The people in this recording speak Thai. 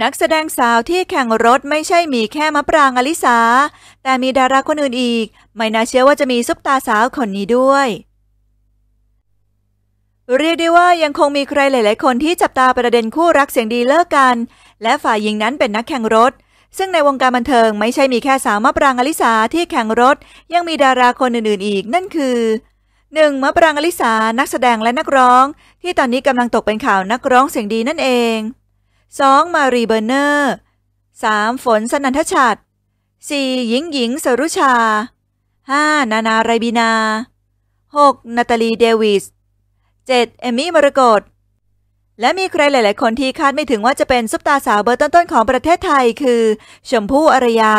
นักแสดงสาวที่แข่งรถไม่ใช่มีแค่มะปรางอลิสาแต่มีดาราคนอื่นอีก ไม่น่าเชื่อว่าจะมีซุปตาสาวคนนี้ด้วย เรียกได้ว่ายังคงมีใครหลายๆคนที่จับตาประเด็นคู่รักเสียงดีเลิกกัน และฝ่ายหญิงนั้นเป็นนักแข่งรถ ซึ่งในวงการบันเทิงไม่ใช่มีแค่สาวมะปรางอลิสาที่แข่งรถ ยังมีดาราคนอื่นๆ อีกนั่นคือหนึ่งมะปรางอลิสานักแสดงและนักร้อง ที่ตอนนี้กำลังตกเป็นข่าวนักร้องเสียงดีนั่นเองสองมารีเบอร์เนอร์สามฝนสนันทชัดสี่หญิงหญิงสรุชาห้านานาไรบินาหกนาตาลีเดวิสเจ็ดเอมี่มรกตและมีใครหลาย ๆ คนที่คาดไม่ถึงว่าจะเป็นซุปตาสาวเบอร์ต้น ๆ ของประเทศไทย คือ ชมพู่อารยา